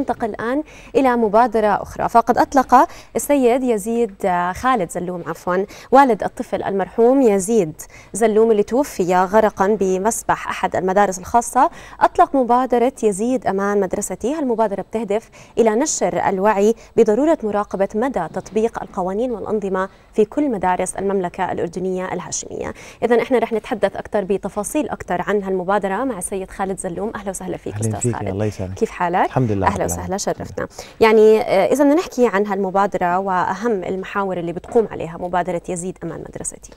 ننتقل الآن إلى مبادرة أخرى فقد أطلق السيد يزيد خالد زلوم عفوا والد الطفل المرحوم يزيد زلوم اللي توفي غرقا بمسبح أحد المدارس الخاصة أطلق مبادرة يزيد أمان مدرستي هالمبادرة بتهدف إلى نشر الوعي بضرورة مراقبة مدى تطبيق القوانين والأنظمة في كل مدارس المملكة الأردنية الهاشمية إذا إحنا رح نتحدث أكثر بتفاصيل أكثر عن هالمبادرة مع السيد خالد زلوم أهلا وسهلا فيك أهلا أستاذ فيك. خالد الله يسلمك كيف حالك؟ الحمد لله أهلا وسهلا شرفتنا نعم. يعني آه، اذا بدنا نحكي عن هالمبادره واهم المحاور اللي بتقوم عليها مبادره يزيد امان مدرستي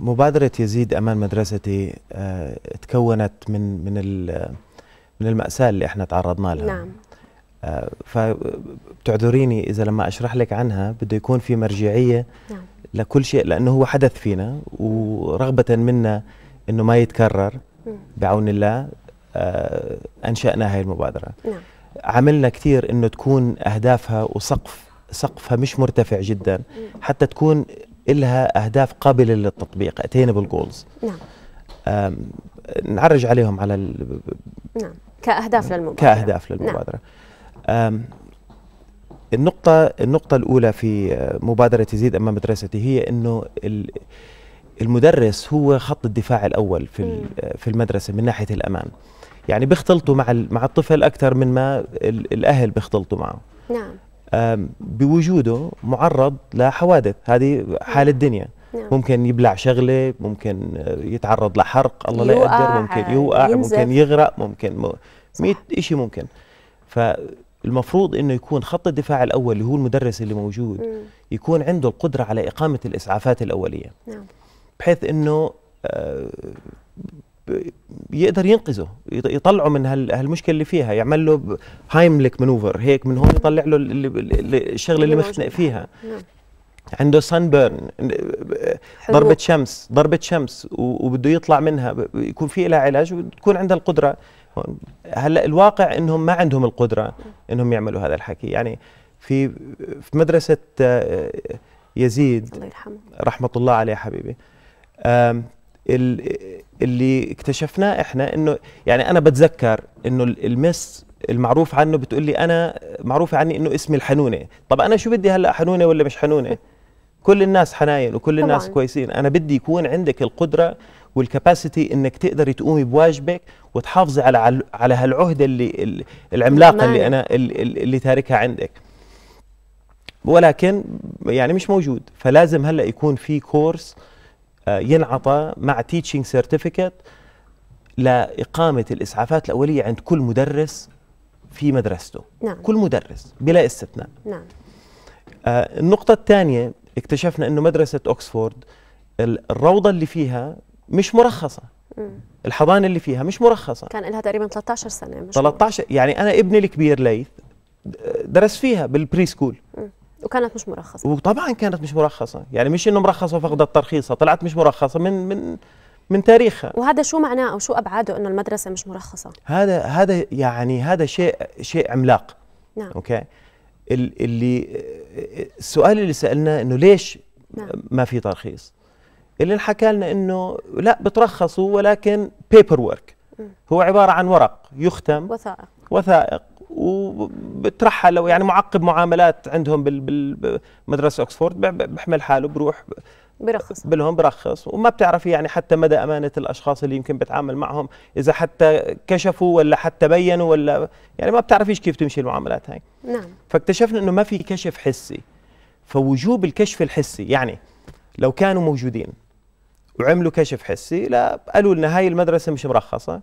مبادرة يزيد أمان مدرستي آه، تكونت من من من المأساة اللي احنا تعرضنا لها نعم آه، فبتعذريني إذا لما أشرح لك عنها بده يكون في مرجعية نعم. لكل شيء لأنه هو حدث فينا ورغبة منا أنه ما يتكرر بعون الله أنشأنا هاي المبادرة نعم. عملنا كثير انه تكون اهدافها وسقف سقفها مش مرتفع جدا حتى تكون إلها أهداف قابلة للتطبيق attainable goals نعم نعرج عليهم على ال... نعم كأهداف للمبادرة كأهداف نعم. للمبادرة نعم. النقطة النقطة الأولى في مبادرة يزيد أمام مدرستي هي أنه ال... المدرس هو خط الدفاع الاول في في المدرسه من ناحيه الامان يعني بيختلطوا مع مع الطفل اكثر من ما الاهل بيختلطوا معه نعم بوجوده معرض لحوادث هذه حال نعم. الدنيا نعم. ممكن يبلع شغله ممكن يتعرض لحرق الله لا يقدر ممكن آه، يوقع ممكن يغرق ممكن 100 شيء ممكن فالمفروض انه يكون خط الدفاع الاول اللي هو المدرس اللي موجود يكون عنده القدره على اقامه الاسعافات الاوليه نعم. بحيث انه آه، يقدر ينقذه يطلعه من هالمشكله اللي فيها يعمل له هايملك مانوفر هيك من هون يطلع له الشغله اللي مخنق فيها نعم. عنده سان بيرن ضربه شمس ضربه شمس وبده يطلع منها يكون في لها علاج وتكون عندها القدره هلا الواقع انهم ما عندهم القدره انهم يعملوا هذا الحكي يعني في في مدرسه آه، يزيد الله يرحمه رحمه الله عليه حبيبي اللي اكتشفناه احنا انه يعني انا بتذكر انه المس المعروف عنه بتقول لي انا معروف عني انه اسمي الحنونه طب انا شو بدي هلا حنونه ولا مش حنونه كل الناس حناين وكل طبعاً. الناس كويسين انا بدي يكون عندك القدره والكباسيتي انك تقدري تقومي بواجبك وتحافظي على على هالعهده اللي العملاقه اللي انا اللي تاركها عندك ولكن يعني مش موجود فلازم هلا يكون في كورس آه، ينعطى مع تيتشنج سيرتيفيكت لإقامة الإسعافات الأولية عند كل مدرس في مدرسته نعم. كل مدرس بلا استثناء نعم. آه النقطة الثانية اكتشفنا أنه مدرسة أكسفورد الروضة اللي فيها مش مرخصة مم. الحضانة اللي فيها مش مرخصة كان لها تقريبا 13 سنة مش 13 يعني أنا ابني الكبير ليث درس فيها بالبري سكول مم. وكانت مش مرخصه وطبعا كانت مش مرخصه يعني مش انه مرخصه فقدت ترخيصها طلعت مش مرخصه من من من تاريخها وهذا شو معناه او شو ابعاده انه المدرسه مش مرخصه هذا هذا يعني هذا شيء شيء عملاق نعم اوكي اللي السؤال اللي سالناه انه ليش نعم. ما في ترخيص اللي انحكى لنا انه لا بترخصوا ولكن بيبر ورك هو عباره عن ورق يختم وثائق وثائق وبترحل يعني معقب معاملات عندهم بالمدرسه اوكسفورد بحمل حاله بروح برخص بلهم برخص وما بتعرفي يعني حتى مدى امانه الاشخاص اللي يمكن بتعامل معهم اذا حتى كشفوا ولا حتى بينوا ولا يعني ما بتعرفيش كيف تمشي المعاملات هاي نعم فاكتشفنا انه ما في كشف حسي فوجوب الكشف الحسي يعني لو كانوا موجودين وعملوا كشف حسي لا قالوا لنا هاي المدرسه مش مرخصه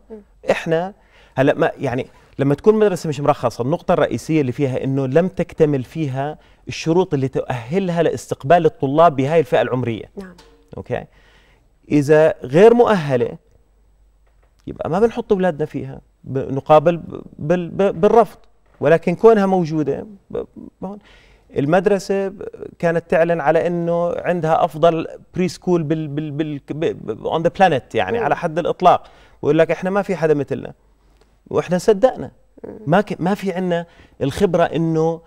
احنا هلا ما يعني لما تكون مدرسة مش مرخصة النقطة الرئيسية اللي فيها أنه لم تكتمل فيها الشروط اللي تؤهلها لاستقبال الطلاب بهاي الفئة العمرية نعم أوكي إذا غير مؤهلة يبقى ما بنحط أولادنا فيها نقابل بالرفض ولكن كونها موجودة المدرسة كانت تعلن على انه عندها افضل بري سكول بال بال بال اون ذا بلانيت يعني على حد الاطلاق بقول لك احنا ما في حدا مثلنا واحنا صدقنا ما ك... ما في عندنا الخبره انه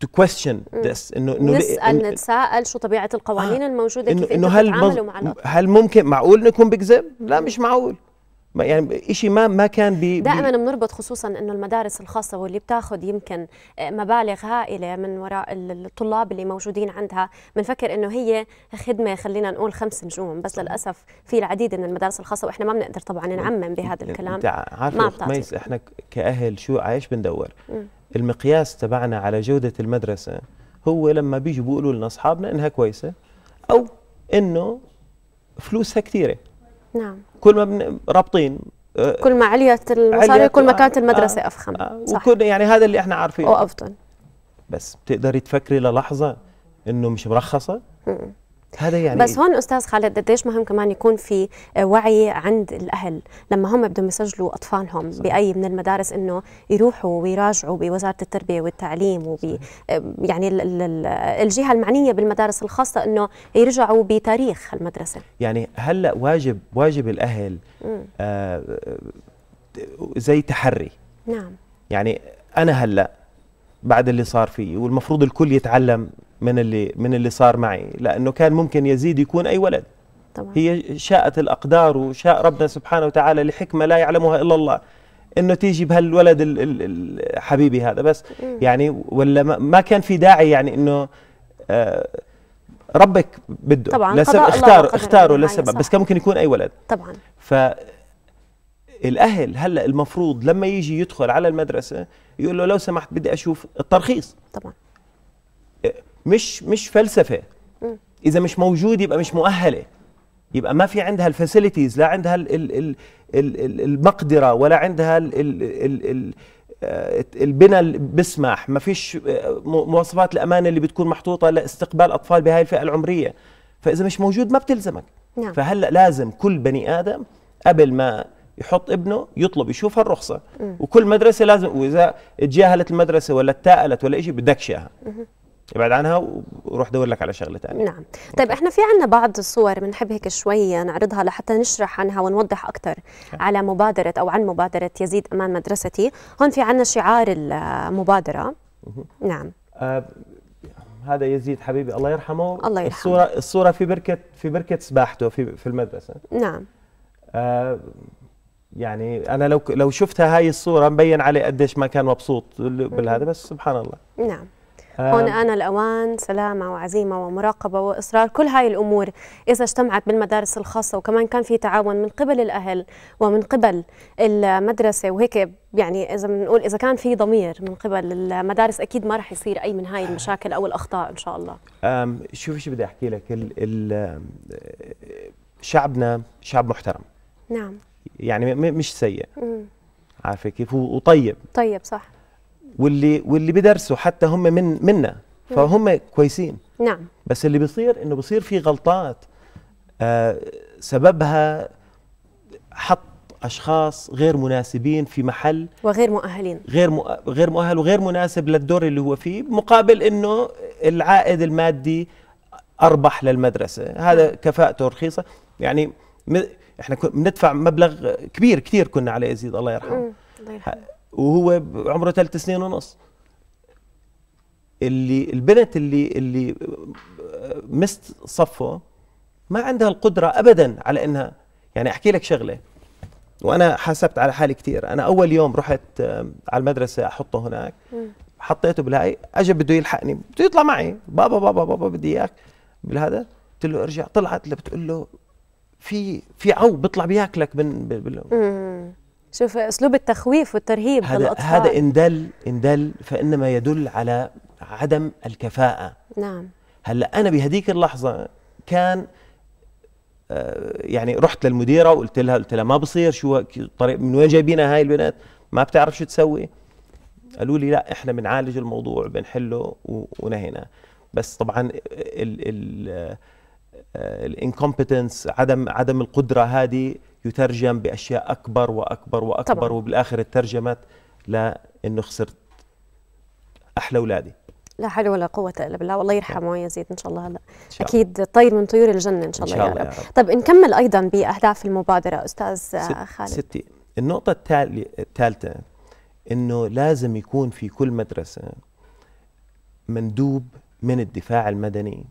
تو كويستشن ذس انه انه نسال نتساءل شو طبيعه القوانين آه الموجوده كيف انه هل مع هل ممكن معقول انه يكون بكذب؟ لا مش معقول يعني شيء ما ما كان بي دائما بنربط خصوصا انه المدارس الخاصه واللي بتاخذ يمكن آه، مبالغ هائله من وراء الطلاب اللي موجودين عندها بنفكر انه هي خدمه خلينا نقول خمس نجوم بس للاسف في العديد من المدارس الخاصه واحنا ما بنقدر طبعا نعمم بهذا يعني الكلام ما ميس احنا كاهل شو عايش بندور م. المقياس تبعنا على جوده المدرسه هو لما بيجوا بيقولوا لنا اصحابنا انها كويسه او انه فلوسها كثيره نعم كل ما رابطين آه، كل ما عليت المصاري كل ما كانت المدرسه آه افخم آه صح وكل يعني هذا اللي احنا عارفينه وافضل بس بتقدري تفكري للحظه انه مش مرخصه؟ هذا يعني بس هون استاذ خالد قديش مهم كمان يكون في وعي عند الاهل لما هم بدهم يسجلوا اطفالهم صح. باي من المدارس انه يروحوا ويراجعوا بوزاره التربيه والتعليم وب يعني الجهه المعنيه بالمدارس الخاصه انه يرجعوا بتاريخ المدرسه يعني هلا واجب واجب الاهل آه زي تحري نعم يعني انا هلا بعد اللي صار فيه والمفروض الكل يتعلم من اللي من اللي صار معي لانه كان ممكن يزيد يكون اي ولد طبعا. هي شاءت الاقدار وشاء ربنا سبحانه وتعالى لحكمه لا يعلمها الا الله انه تيجي بهالولد حبيبي هذا بس م. يعني ولا ما كان في داعي يعني انه آه، ربك بده طبعا لسبب اختار اختاره لسبب بس كان ممكن يكون اي ولد طبعا ف الاهل هلا المفروض لما يجي يدخل على المدرسه يقول له لو سمحت بدي اشوف الترخيص طبعا آه، مش مش فلسفه اذا مش موجود يبقى مش مؤهله يبقى ما في عندها الفاسيلتيز لا عندها الـ الـ الـ المقدره ولا عندها الـ الـ الـ آه، البنى اللي بسمح ما فيش آه، مواصفات الامانه اللي بتكون محطوطه لاستقبال اطفال بهاي الفئه العمريه فاذا مش موجود ما بتلزمك نعم. فهلا لازم كل بني ادم قبل ما يحط ابنه يطلب يشوف هالرخصه وكل مدرسه لازم واذا تجاهلت المدرسه ولا تاءلت ولا شيء بدكش اياها ابعد عنها وروح دور لك على شغله ثانيه نعم طيب احنا في عنا بعض الصور بنحب هيك شوي نعرضها لحتى نشرح عنها ونوضح اكثر على مبادره او عن مبادره يزيد امان مدرستي هون في عنا شعار المبادره نعم آه هذا يزيد حبيبي الله يرحمه الله يرحمه الصوره الصوره في بركه في بركه سباحته في في المدرسه نعم آه يعني انا لو لو شفتها هاي الصوره مبين عليه قديش ما كان مبسوط بالهذا بس سبحان الله نعم هون آه. أنا الأوان سلامة وعزيمة ومراقبة وإصرار كل هاي الأمور إذا اجتمعت بالمدارس الخاصة وكمان كان في تعاون من قبل الأهل ومن قبل المدرسة وهيك يعني إذا بنقول إذا كان في ضمير من قبل المدارس أكيد ما راح يصير أي من هاي المشاكل أو الأخطاء إن شاء الله شوفي شو بدي أحكي لك ال الـ شعبنا شعب محترم نعم يعني مش سيء عارفه كيف وطيب طيب صح واللي واللي بدرسوا حتى هم من منا نعم. فهم كويسين نعم بس اللي بيصير انه بيصير في غلطات آه سببها حط اشخاص غير مناسبين في محل وغير مؤهلين غير مؤ... غير مؤهل وغير مناسب للدور اللي هو فيه مقابل انه العائد المادي اربح للمدرسه هذا نعم. كفاءته رخيصه يعني م... احنا بندفع مبلغ كبير كثير كنا على يزيد الله يرحمه الله يرحمه وهو عمره ثلاث سنين ونص اللي البنت اللي اللي مست صفه ما عندها القدره ابدا على انها يعني احكي لك شغله وانا حاسبت على حالي كثير انا اول يوم رحت آه، على المدرسه احطه هناك حطيته بالهاي اجى بده يلحقني بده يطلع معي بابا بابا بابا بدي اياك بالهذا قلت له ارجع طلعت بتقول له في في عو بيطلع بياكلك من بال شوف اسلوب التخويف والترهيب هذا للاطفال هذا ان دل ان دل فانما يدل على عدم الكفاءه نعم هلا انا بهذيك اللحظه كان آه، يعني رحت للمديره وقلت لها قلت لها ما بصير شو طريق من وين جايبينها هاي البنات ما بتعرف شو تسوي قالوا لي لا احنا بنعالج الموضوع بنحله ونهينا بس طبعا ال ال آه، آه، الانكومبتنس عدم عدم القدره هذه يترجم باشياء اكبر واكبر واكبر طبعا. وبالاخر اترجمت لانه خسرت احلى اولادي لا حول ولا قوة إلا بالله والله يرحمه يزيد إن شاء الله هلا أكيد طير من طيور الجنة إن شاء الله, إن شاء الله يا, رب. يا رب طيب نكمل أيضا بأهداف المبادرة أستاذ خالد ستي النقطة الثالثة إنه لازم يكون في كل مدرسة مندوب من الدفاع المدني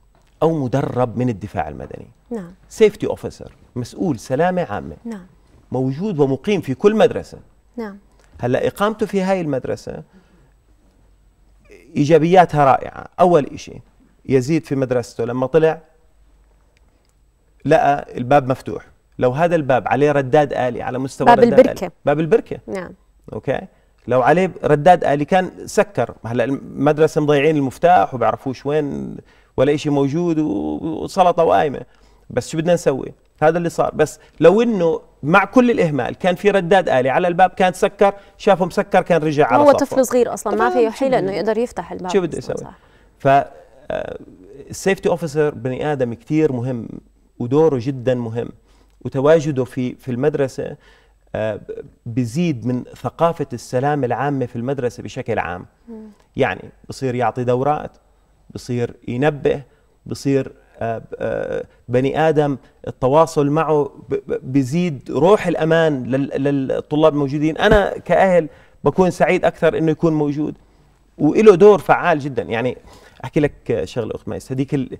أو مدرب من الدفاع المدني نعم سيفتي أوفيسر مسؤول سلامة عامة نعم موجود ومقيم في كل مدرسة نعم هلا إقامته في هاي المدرسة إيجابياتها رائعة أول شيء يزيد في مدرسته لما طلع لقى الباب مفتوح لو هذا الباب عليه رداد آلي على مستوى باب رداد البركة آلي. باب البركة نعم أوكي لو عليه رداد آلي كان سكر هلا المدرسة مضيعين المفتاح وبيعرفوش وين ولا شيء موجود وسلطة وقايمة بس شو بدنا نسوي؟ هذا اللي صار بس لو انه مع كل الاهمال كان في رداد الي على الباب كان سكر شافه مسكر كان رجع على هو طفل صغير اصلا ما في حيله انه يقدر يفتح الباب شو بده يسوي ف السيفتي آه، اوفيسر بني ادم كثير مهم ودوره جدا مهم وتواجده في في المدرسه آه، بزيد من ثقافه السلام العامه في المدرسه بشكل عام يعني بصير يعطي دورات بصير ينبه بصير آه، آه، بني ادم التواصل معه بزيد روح الامان للطلاب الموجودين انا كاهل بكون سعيد اكثر انه يكون موجود وله دور فعال جدا يعني احكي لك شغله اخت ميس هذيك ال...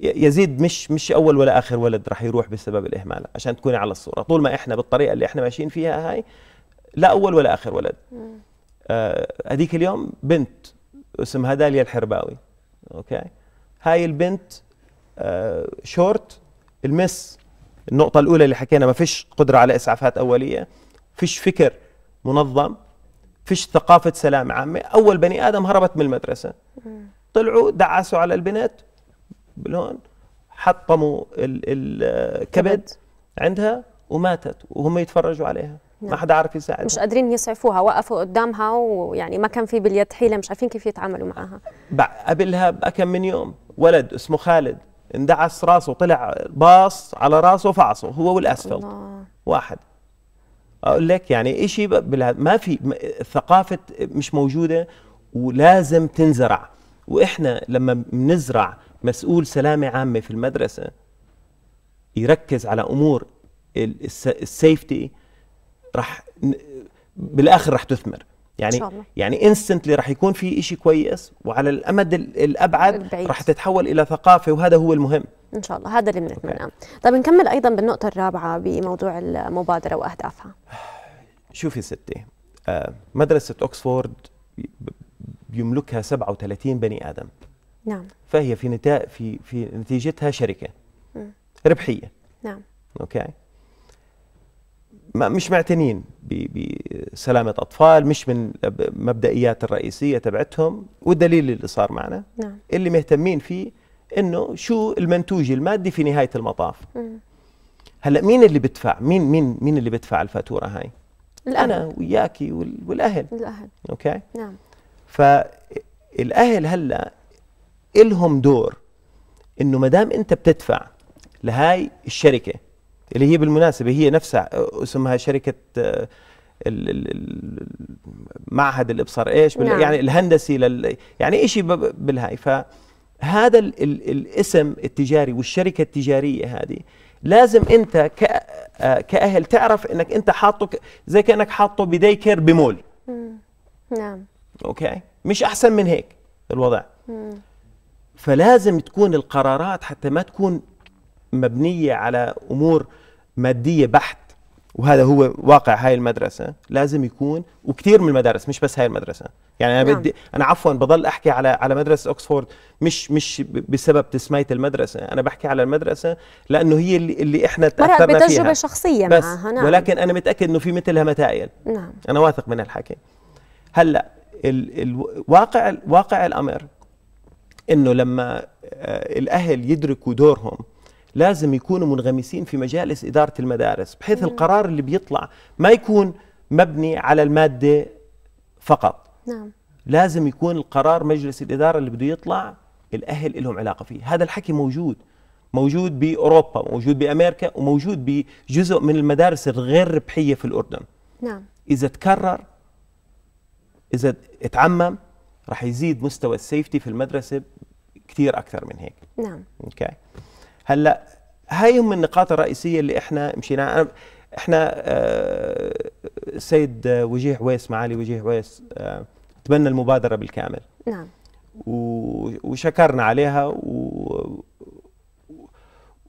يزيد مش مش اول ولا اخر ولد رح يروح بسبب الاهمال عشان تكوني على الصوره طول ما احنا بالطريقه اللي احنا ماشيين فيها هاي لا اول ولا اخر ولد آه، هذيك آه اليوم بنت اسمها داليا الحرباوي اوكي هاي البنت شورت آه، المس النقطة الأولى اللي حكينا ما فيش قدرة على إسعافات أولية فيش فكر منظم فيش ثقافة سلام عامة أول بني آدم هربت من المدرسة طلعوا دعسوا على البنات بالهون حطموا الكبد عندها وماتت وهم يتفرجوا عليها نعم. ما حدا عارف يساعدها مش قادرين يسعفوها وقفوا قدامها ويعني ما كان في باليد حيله مش عارفين كيف يتعاملوا معها قبلها بكم من يوم ولد اسمه خالد اندعس راسه طلع باص على راسه فعصه هو والاسفلت واحد اقول لك يعني شيء ما في ثقافه مش موجوده ولازم تنزرع واحنا لما بنزرع مسؤول سلامه عامه في المدرسه يركز على امور السيفتي راح بالاخر راح تثمر يعني يعني انستنتلي راح يكون في شيء كويس وعلى الامد الابعد راح تتحول الى ثقافه وهذا هو المهم ان شاء الله هذا اللي بنتمناه طيب نكمل ايضا بالنقطه الرابعه بموضوع المبادره واهدافها شوفي ستي آه، مدرسه اوكسفورد يملكها 37 بني ادم نعم فهي في نتا... في في نتيجتها شركه م. ربحيه نعم اوكي مش معتنين بسلامة أطفال مش من مبدئيات الرئيسية تبعتهم والدليل اللي صار معنا نعم. اللي مهتمين فيه أنه شو المنتوج المادي في نهاية المطاف مم. هلا مين اللي بدفع مين مين مين اللي بدفع الفاتورة هاي الأهل. أنا وياكي والأهل الأهل أوكي نعم فالأهل هلا إلهم دور انه ما دام انت بتدفع لهاي الشركه اللي هي بالمناسبة هي نفسها اسمها شركة آه، معهد الابصار ايش نعم. يعني الهندسي لل يعني شيء بالهاي فهذا ال ال الاسم التجاري والشركه التجاريه هذه لازم انت آه، كاهل تعرف انك انت حاطه زي كانك حاطه بداي كير بمول نعم اوكي مش احسن من هيك الوضع مم. فلازم تكون القرارات حتى ما تكون مبنيه على امور ماديه بحت وهذا هو واقع هاي المدرسه لازم يكون وكثير من المدارس مش بس هاي المدرسه يعني انا نعم. بدي انا عفوا بضل احكي على على مدرسه اوكسفورد مش مش بسبب تسميه المدرسه انا بحكي على المدرسه لانه هي اللي, اللي احنا تاثرنا فيها بتجربه شخصيه بس معها نعم. ولكن انا متاكد انه في مثلها متائل نعم انا واثق من هالحكي هلا ال ال واقع واقع الامر انه لما آه، الاهل يدركوا دورهم لازم يكونوا منغمسين في مجالس إدارة المدارس بحيث نعم. القرار اللي بيطلع ما يكون مبني على المادة فقط نعم. لازم يكون القرار مجلس الإدارة اللي بده يطلع الأهل لهم علاقة فيه هذا الحكي موجود موجود بأوروبا موجود بأمريكا وموجود بجزء من المدارس الغير ربحية في الأردن نعم. إذا تكرر إذا اتعمم راح يزيد مستوى السيفتي في المدرسة كثير أكثر من هيك نعم أوكي okay. هلا هاي هم النقاط الرئيسيه اللي احنا مشينا أنا احنا آه، السيد وجيه عويس معالي وجيه عويس آه، تبنى المبادره بالكامل نعم وشكرنا عليها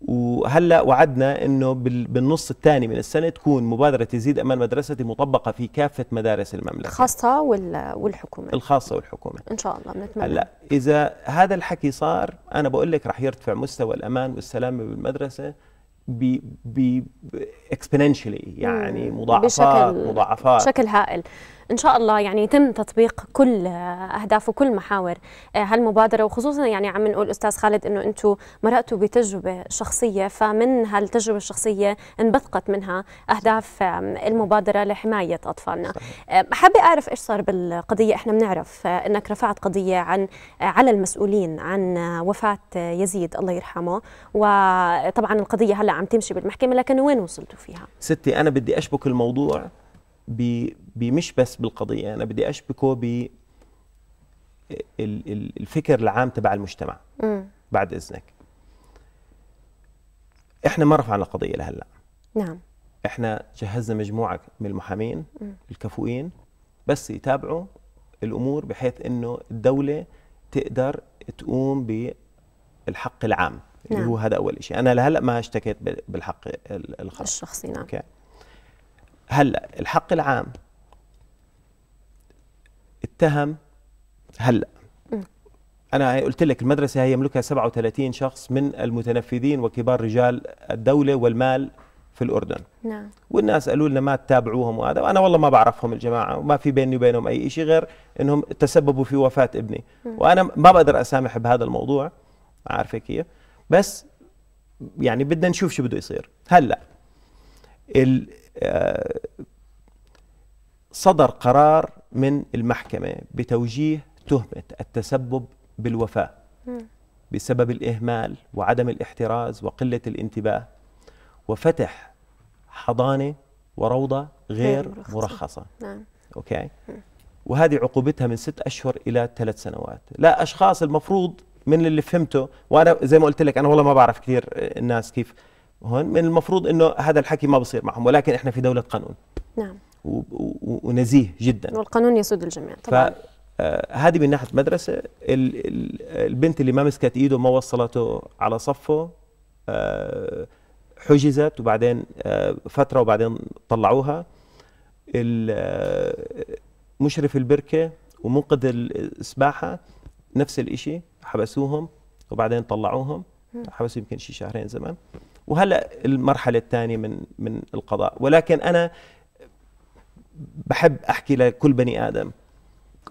وهلا وعدنا انه بالنص الثاني من السنه تكون مبادره تزيد امان مدرستي مطبقه في كافه مدارس المملكه الخاصه والحكومه الخاصه والحكومه ان شاء الله بنتمنى هلا اذا هذا الحكي صار انا بقول لك رح يرتفع مستوى الامان والسلامه بالمدرسه ب ب اكسبوننشلي يعني مضاعفات بشكل مضاعفات بشكل هائل ان شاء الله يعني يتم تطبيق كل اهداف وكل محاور آه، هالمبادره وخصوصا يعني عم نقول استاذ خالد انه انتم مرقتوا بتجربه شخصيه فمن هالتجربه الشخصيه انبثقت منها اهداف المبادره لحمايه اطفالنا آه، حابه اعرف ايش صار بالقضيه احنا بنعرف آه، انك رفعت قضيه عن على المسؤولين عن وفاه يزيد الله يرحمه وطبعا القضيه هلا عم تمشي بالمحكمه لكن وين وصلتوا فيها ستي انا بدي اشبك الموضوع بمش بس بالقضيه انا بدي اشبكه ب الفكر العام تبع المجتمع م. بعد اذنك احنا ما رفعنا القضيه لهلا نعم احنا جهزنا مجموعه من المحامين م. الكفؤين بس يتابعوا الامور بحيث انه الدوله تقدر تقوم بالحق العام نعم. اللي هو هذا اول شيء انا لهلا ما اشتكيت بالحق الخاص الشخصي نعم okay. هلا الحق العام اتهم هلا انا قلت لك المدرسه هي يملكها 37 شخص من المتنفذين وكبار رجال الدوله والمال في الاردن نعم والناس قالوا لنا ما تتابعوهم وهذا وانا والله ما بعرفهم الجماعه وما في بيني وبينهم اي شيء غير انهم تسببوا في وفاه ابني م. وانا ما بقدر اسامح بهذا الموضوع عارفه كيف بس يعني بدنا نشوف شو بده يصير هلا صدر قرار من المحكمة بتوجيه تهمة التسبب بالوفاة بسبب الإهمال وعدم الاحتراز وقلة الانتباه وفتح حضانة وروضة غير مرخصة نعم أوكي وهذه عقوبتها من ست أشهر إلى ثلاث سنوات لا أشخاص المفروض من اللي فهمته وأنا زي ما قلت لك أنا والله ما بعرف كثير الناس كيف هون من المفروض انه هذا الحكي ما بصير معهم ولكن احنا في دوله قانون نعم ونزيه جدا والقانون يسود الجميع طبعا آه، هذه من ناحيه مدرسه البنت اللي ما مسكت ايده ما وصلته على صفه آه، حجزت وبعدين آه، فتره وبعدين طلعوها مشرف البركه ومنقذ السباحه نفس الشيء حبسوهم وبعدين طلعوهم حبسوا يمكن شي شهرين زمان وهلا المرحله الثانيه من من القضاء ولكن انا بحب احكي لكل بني ادم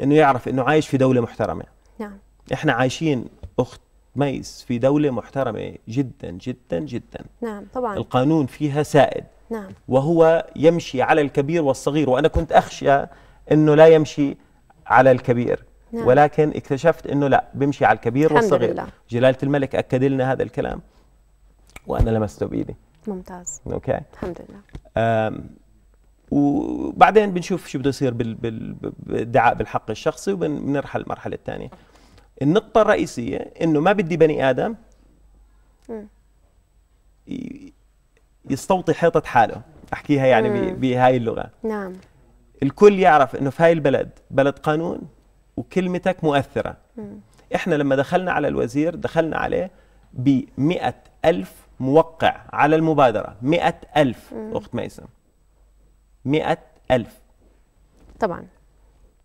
انه يعرف انه عايش في دوله محترمه نعم احنا عايشين اخت ميس في دوله محترمه جدا جدا جدا نعم طبعا القانون فيها سائد نعم وهو يمشي على الكبير والصغير وانا كنت اخشى انه لا يمشي على الكبير نعم. ولكن اكتشفت انه لا بيمشي على الكبير والصغير لله. جلاله الملك اكد لنا هذا الكلام وانا لمسته بايدي ممتاز اوكي الحمد لله وبعدين بنشوف شو بده يصير بالادعاء بالحق الشخصي وبنرحل المرحله الثانيه النقطه الرئيسيه انه ما بدي بني ادم يستوطي حيطه حاله احكيها يعني بهاي اللغه نعم الكل يعرف انه في هاي البلد بلد قانون وكلمتك مؤثره مم. احنا لما دخلنا على الوزير دخلنا عليه ب ألف موقع على المبادرة مئة ألف مم. أخت ميسم مئة ألف طبعا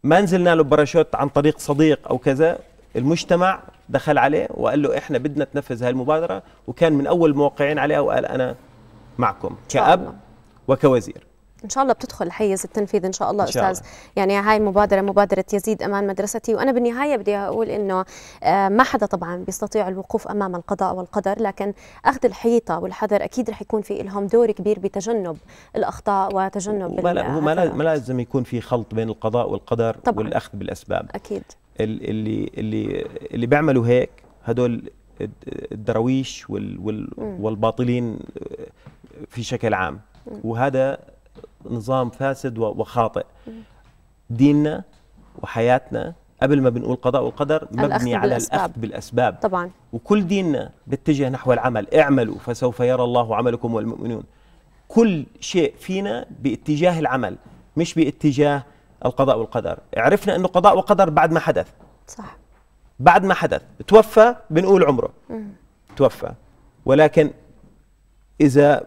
ما نزلنا له باراشوت عن طريق صديق أو كذا المجتمع دخل عليه وقال له احنا بدنا تنفذ هذه المبادرة وكان من أول الموقعين عليها وقال أنا معكم كأب وكوزير ان شاء الله بتدخل حيز التنفيذ ان شاء الله إن شاء استاذ الله. يعني هاي المبادره مبادره يزيد امان مدرستي وانا بالنهايه بدي اقول انه آه، ما حدا طبعا بيستطيع الوقوف امام القضاء والقدر لكن اخذ الحيطه والحذر اكيد رح يكون في لهم دور كبير بتجنب الاخطاء وتجنب وما ما لازم يكون في خلط بين القضاء والقدر طبعاً. والاخذ بالاسباب اكيد اللي اللي اللي بيعملوا هيك هدول الدراويش وال وال والباطلين في شكل عام وهذا نظام فاسد وخاطئ ديننا وحياتنا قبل ما بنقول قضاء والقدر مبني على الاخذ بالاسباب طبعا وكل ديننا بيتجه نحو العمل اعملوا فسوف يرى الله عملكم والمؤمنون كل شيء فينا باتجاه العمل مش باتجاه القضاء والقدر عرفنا انه قضاء وقدر بعد ما حدث صح بعد ما حدث توفى بنقول عمره م. توفى ولكن اذا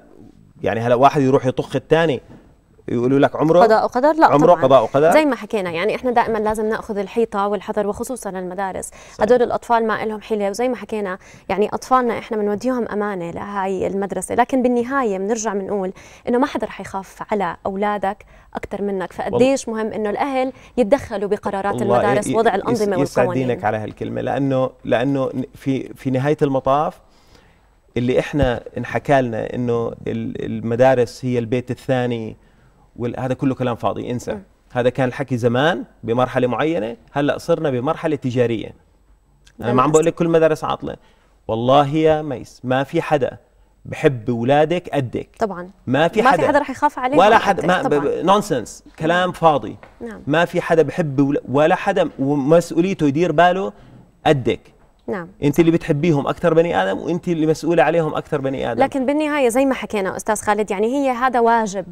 يعني هلا واحد يروح يطخ الثاني يقولوا لك عمره قضاء وقدر لا عمره طبعاً. قضاء وقدر زي ما حكينا يعني احنا دائما لازم ناخذ الحيطه والحذر وخصوصا المدارس هدول الاطفال ما لهم حيله وزي ما حكينا يعني اطفالنا احنا بنوديهم امانه لهي المدرسه لكن بالنهايه بنرجع بنقول انه ما حدا رح يخاف على اولادك اكثر منك فقديش مهم انه الاهل يتدخلوا بقرارات المدارس ووضع الانظمه والقوانين يسعد دينك على هالكلمه لانه لانه في في نهايه المطاف اللي احنا انحكى لنا انه المدارس هي البيت الثاني هذا كله كلام فاضي انسى م. هذا كان الحكي زمان بمرحله معينه هلا صرنا بمرحله تجاريه انا ما عم بقول لك كل مدارس عاطله والله يا ميس ما في حدا بحب اولادك قدك طبعا ما في حدا ما في حدا رح يخاف عليك ولا حدا ما ب... نونسنس كلام فاضي نعم. ما في حدا بحب ولا, ولا حدا ومسؤوليته يدير باله قدك نعم انت اللي بتحبيهم اكثر بني ادم وانت اللي مسؤوله عليهم اكثر بني ادم لكن بالنهايه زي ما حكينا استاذ خالد يعني هي هذا واجب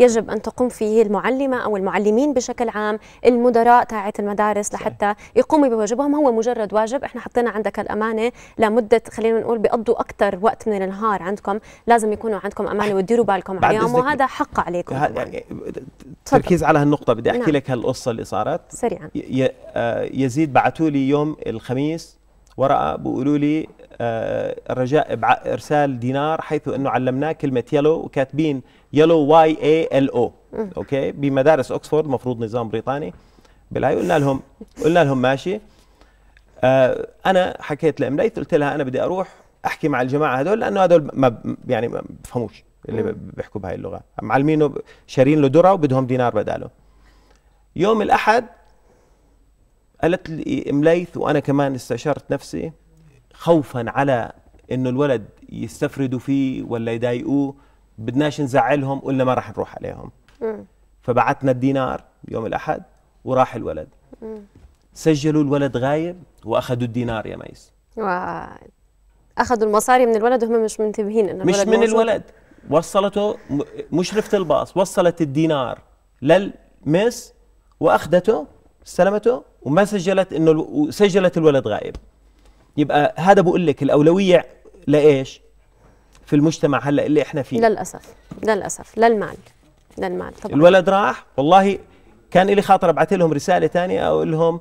يجب أن تقوم فيه المعلمة أو المعلمين بشكل عام المدراء تاعت المدارس لحتى يقوموا بواجبهم هو مجرد واجب احنا حطينا عندك الأمانة لمدة خلينا نقول بيقضوا أكثر وقت من النهار عندكم لازم يكونوا عندكم أمانة وديروا بالكم عليهم وهذا حق عليكم يعني تركيز على هالنقطة بدي أحكي نعم. لك هالقصة اللي صارت سريعا آه، يزيد بعثوا لي يوم الخميس ورقه بيقولوا لي الرجاء آه، ارسال دينار حيث انه علمناه كلمه يلو وكاتبين يلو واي اي ال او اوكي بمدارس اوكسفورد مفروض نظام بريطاني بالهاي قلنا لهم قلنا لهم ماشي آه، انا حكيت لامليت قلت لها انا بدي اروح احكي مع الجماعه هذول لانه هذول ما يعني ما بفهموش اللي بيحكوا بهاي اللغه معلمينه شارين له درة وبدهم دينار بداله يوم الاحد قالت لي امليث وانا كمان استشرت نفسي خوفا على انه الولد يستفردوا فيه ولا يضايقوه بدناش نزعلهم قلنا ما راح نروح عليهم فبعتنا الدينار يوم الاحد وراح الولد سجلوا الولد غايب واخذوا الدينار يا ميس و... اخذوا المصاري من الولد وهم مش منتبهين انه مش الولد من موجود. الولد وصلته مشرفه الباص وصلت الدينار للمس واخذته استلمته وما سجلت انه سجلت الولد غائب يبقى هذا بقول لك الاولويه لايش؟ في المجتمع هلا اللي احنا فيه للاسف للاسف للمال للمال طبعا الولد راح والله كان لي خاطر ابعث لهم رساله ثانيه اقول لهم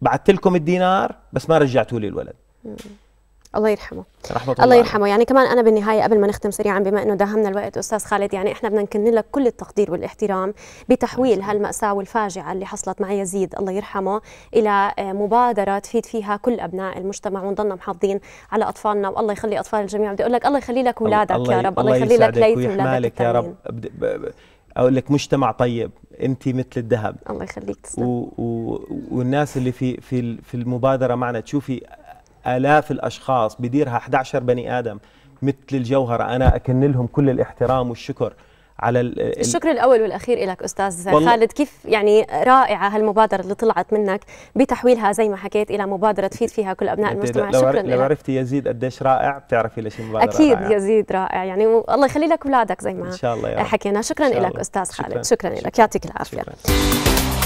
بعثت لكم الدينار بس ما رجعتوا لي الولد م. الله يرحمه رحمة الله, الله يرحمه يعني كمان انا بالنهايه قبل ما نختم سريعا بما انه داهمنا الوقت استاذ خالد يعني احنا بدنا نكن لك كل التقدير والاحترام بتحويل هالماساه والفاجعه اللي حصلت مع يزيد الله يرحمه الى آه، مبادره تفيد فيها كل ابناء المجتمع ونضلنا محافظين على اطفالنا والله يخلي اطفال الجميع بدي اقول لك الله يخلي لك اولادك يا رب الله يخلي لك ليث اولادك يا رب اقول لك مجتمع طيب انت مثل الذهب الله يخليك تسلم و... و... والناس اللي في في في المبادره معنا تشوفي آلاف الأشخاص بديرها 11 بني آدم مثل الجوهرة أنا أكن لهم كل الاحترام والشكر على الشكر الاول والاخير لك استاذ خالد كيف يعني رائعه هالمبادره اللي طلعت منك بتحويلها زي ما حكيت الى مبادره تفيد فيها كل ابناء المجتمع لو شكرا لو عرفتي يزيد قديش رائع بتعرفي ليش المبادره اكيد رائع. يزيد رائع يعني الله يخلي لك اولادك زي ما ان شاء الله يا حكينا شكرا لك استاذ خالد شكرا, شكرا, شكرا لك يعطيك العافيه شكرا.